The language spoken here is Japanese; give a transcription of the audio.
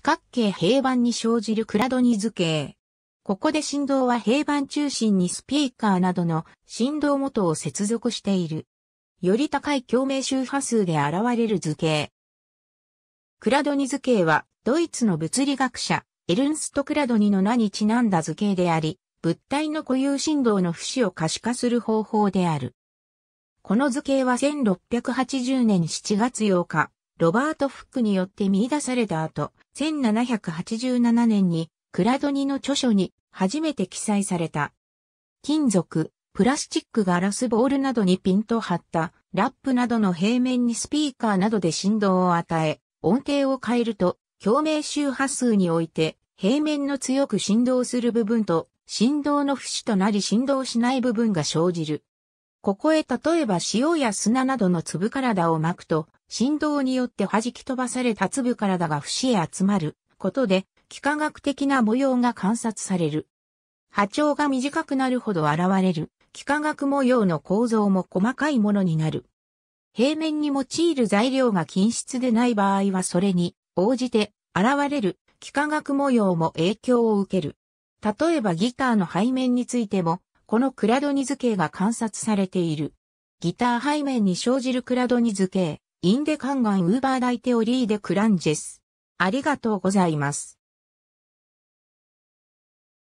四角形平板に生じるクラドニ図形。ここで振動は平板中心にスピーカーなどの振動元を接続している。より高い共鳴周波数で現れる図形。クラドニ図形はドイツの物理学者エルンスト・クラドニの名にちなんだ図形であり、物体の固有振動の節を可視化する方法である。この図形は1680年7月8日、ロバート・フックによって見出された後、1787年にクラドニの著書に初めて記載された。金属、プラスチックガラスボールなどにピンと張ったラップなどの平面にスピーカーなどで振動を与え、音程を変えると共鳴周波数において平面の強く振動する部分と振動の不死となり振動しない部分が生じる。ここへ例えば塩や砂などの粒体を巻くと振動によって弾き飛ばされた粒体が節へ集まることで、幾何学的な模様が観察される。波長が短くなるほど現れる、幾何学模様の構造も細かいものになる。平面に用いる材料が均質でない場合はそれに応じて現れる幾何学模様も影響を受ける。例えばギターの背面についても、このクラドニ図形が観察されている。ギター背面に生じるクラドニ図形、インデカンガンウーバーイテオリーデクランジェス。ありがとうございます。